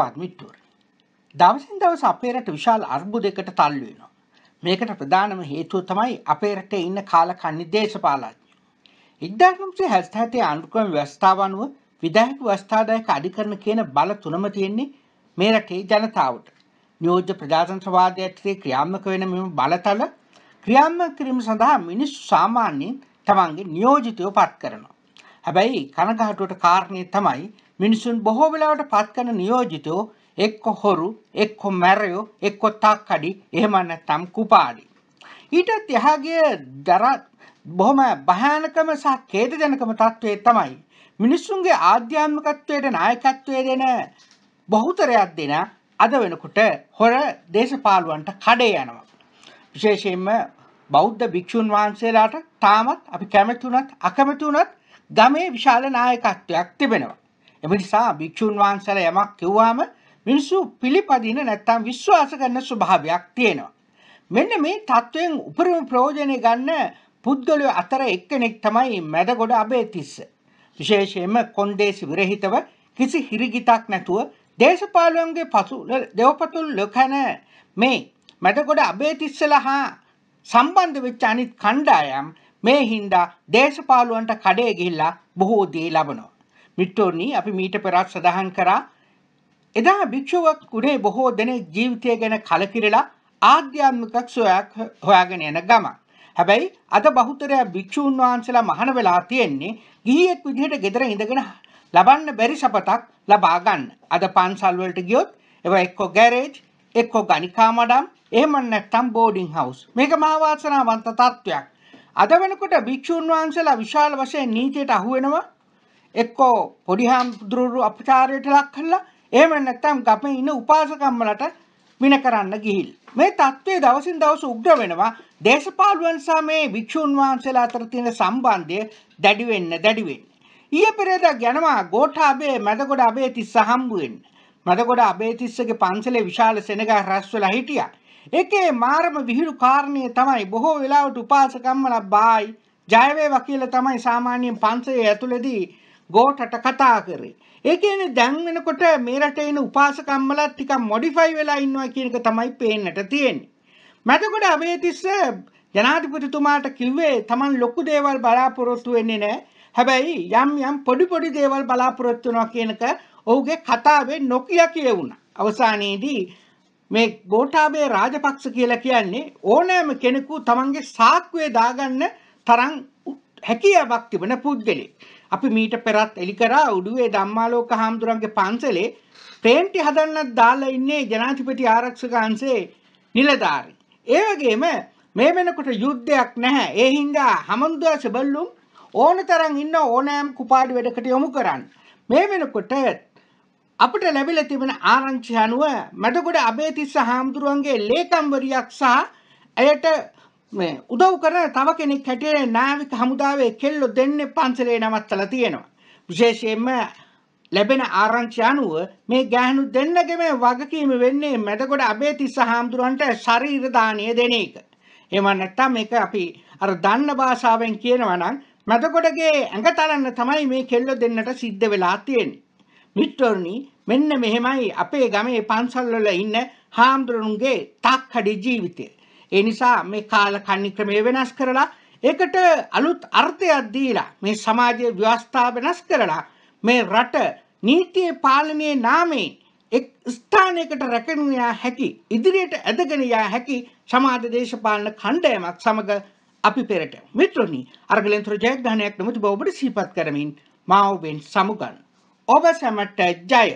හිතවත් මිට්ටුවර. දවසින් දවස අපේ රට විශාල අර්බුදයකට තල්ලු වෙනවා. මේකට ප්‍රධානම හේතුව තමයි අපේ රටේ ඉන්න කාලකන්ණි දේශපාලඥයෝ. 1977 ආණ්ඩුක්‍රම ව්‍යවස්ථාව අනුව විධායක ව්‍යවස්ථාදායක අධිකරණ කියන බල තුනම තියෙන්නේ මේ රටේ ජනතාවට. නියෝජ්‍ය ප්‍රජාතන්ත්‍රවාදය ඇතුලේ ක්‍රියාත්මක වෙන මෙම බලතල ක්‍රියාත්මක කිරීම සඳහා මිනිස්සු සාමාන්‍යයෙන් තමන්ගේ නියෝජිතයෝ පත් කරනවා. හැබැයි කනගාටුවට කාරණේ තමයි මිනිසුන් බොහෝ වෙලාවට පත් කරන නියෝජිතෝ එක්ක හොරු එක්ක මැරයෝ එක්ක තාක්කඩි එහෙම නැත්නම් කුපාඩි ඊටත් එහාගේ දරත් බොහොම භයානකම සහ ඛේදජනකම තත්වයේ තමයි මිනිසුන්ගේ ආධ්‍යාත්මිකත්වයට නායකත්වයේ දෙන බහුතරයක් දෙන අද වෙනකොට හොර දේශපාලුවන්ට කඩේ යනවා විශේෂයෙන්ම බෞද්ධ භික්ෂුන් වහන්සේලාට තාමත් අපි කැමති උනත් අකමැති උනත් ගමේ විශාල නායකත්වයක් තිබෙනවා එමනිසා භික්‍ෂූන් වහන්සල යමක් කිව්වාම මිනිස්සු පිළිපදින නැත්තම් විශ්වාස කරන ස්වභාවයක් තියෙනවා. මෙන්න මේ තත්ත්වයෙන් උපරිම ප්‍රෝජනය ගන්න පුද්ගලය අතර එක්කෙනෙක් තමයි මැදගොඩ අබේතිස්ස. විශේෂයෙන්ම කොන්දේසි විරහිතව කිසි හිරිගිතක් නැතුව දේශපාලුවන්ගේ පසු දෙවපතුල් ලොකැන මේ මැදගොඩ අබේතිස්සල හා සම්බන්ධ වෙච්ච අනිත් කණ්ඩායම් මේ හින්දා දේශපාලුවන්ට කඩේ ගිහිල්ලා බොහෝ දේ ලබනවා. මිට්ටෝනි අපි මීට පෙරත් සඳහන් කරා එදා භික්ෂුවක් උඩේ බොහෝ දෙනෙක් ජීවිතය ගැන කලකිරලා ආධ්‍යාත්මිකක් සොයක් හොයාගෙන යන ගම. හැබැයි අද බහුතරය භික්ෂූන් වහන්සලා මහන වෙලා තියෙන්නේ ගිහියෙක් විදිහට ගෙදර ඉඳගෙන ලබන්න බැරි සපතක් ලබා ගන්න. අද පන්සල් වලට ගියොත් ඒවා එක්කෝ ගෑරේජ්, එක්කෝ ගණිකා මඩම්, එහෙම නැත්නම් බෝඩින් හවුස්. මේක මහා වාසනාවන්ත තත්වයක්. අද වෙනකොට භික්ෂූන් වහන්සලා විශාල වශයෙන් නීතියට අහු වෙනවා එක්කෝ පොඩි හාමුදුරුවරු අපචාරයට ලක් කළා එහෙම නැත්නම් ගමේ ඉන්න උපාසකම්මලට වින කරන්න ගිහිල් මේ தત્ත්වය දවසින් දවස උග්‍ර වෙනවා දේශපාලුවන් සහ මේ වික්ෂුන් වහන්සේලා අතර තියෙන සම්බන්ධය දැඩි වෙන්න දැඩි වෙන්න ඊයේ පෙරේදා යනවා ගෝඨාභය මැදගොඩ අබේතිස්ස හම්බු වෙන්න මැදගොඩ අබේතිස්සගේ පන්සලේ විශාල සෙනග රැස් වෙලා හිටියා එකේ මාරම විහිළු කාරණය තමයි බොහෝ වෙලාවට උපාසකම්මලා බායි ජයවේවා කියලා තමයි සාමාන්‍යයෙන් පන්සලේ ඇතුළේදී ගෝඨට කතා කරේ. ඒ කියන්නේ දැන් වෙනකොට මේ රටේ ඉන උපාසකම්මලා ටිකක් මොඩිෆයි වෙලා ඉන්නවා කියන එක තමයි පේන්නට තියෙන්නේ. මැදකොට අබේතිස්ස ජනාධිපතිතුමාට කිව්වේ Taman ලොකු දේවල් බලාපොරොත්තු වෙන්නේ නැහැ. හැබැයි යම් යම් පොඩි පොඩි දේවල් බලාපොරොත්තු වෙනවා කියනක ඔහුගේ කතාවේ නොකිය කියුණා. අවසානයේදී මේ ගෝඨාභය රාජපක්ෂ කියලා කියන්නේ ඕනෑම කෙනෙකු තමන්ගේ සාක්කුවේ දාගන්න තරම් හැකියාවක් තිබෙන පුද්ගලෙක්. අපි මීට පෙරත් එලි කරා උඩුවේ ධම්මාලෝක හාමුදුරන්ගේ පන්සලේ පේන්ටි හදන්නත් දාලා ඉන්නේ ජනාධිපති ආරක්ෂක අංශයේ නිලධාරි. ඒ වගේම මේ වෙනකොට යුද්ධයක් නැහැ. ඒ හින්දා හමුදුවා සබල්ලුම් ඕනතරම් ඉන්න ඕනෑම් කුපාඩි වැඩකට යොමු කරන්න. මේ වෙනකොට අපට ලැබිල තිබෙන ආරංචි අනුව මැදගොඩ අබේතිස්ස හාමුදුරුවන්ගේ ලේකම්වරියක් සහ ඇයට මේ උදව් කරන තව කෙනෙක් හැටියට නාවික හමුදාවේ කෙල්ලෝ දෙන්නේ පන්සලේ නවත්තලා තියෙනවා. විශේෂයෙන්ම ලැබෙන ආරංචි අනුව මේ ගැහණු දෙන්නගේ මේ වගකීම වෙන්නේ මැදගොඩ අබේතිස්ස හාමුදුරන්ට ශරීර දානය දෙන එක. එහෙම නැත්නම් මේක අපි අර දන්න භාෂාවෙන් කියනවා නම් මැදගොඩගේ ඇඟ තලන්න තමයි මේ කෙල්ලෝ දෙන්නට සිද්ධ වෙලා තියෙන්නේ. මිත්‍රෝනි මෙන්න මෙහෙමයි අපේ ගමේ පන්සල් වල ඉන්න හාමුදුරුන්ගේ තාක්කඩි ජීවිතය. ඒ නිසා මේ කාල කන්නි ක්‍රමය වෙනස් කරලා ඒකට අලුත් අර්ථයක් දීලා මේ සමාජයේ ව්‍යවස්ථා වෙනස් කරලා මේ රට නීතියේ පාලනයේ නාමයෙන් එක් ස්ථානයකට රැකෙනු යා හැකි ඉදිරියට ඇදගෙන යා හැකි සමාජ දේශපාලන කණ්ඩායමක් සමග අපි පෙරට මිත්‍රනි අර්ගලෙන්තර ජයග්‍රහණයක් නමුත් ඔබ ඔබට සිහිපත් කරමින් මා ඔබෙන් සමුගන් ඔබ සැමට ජය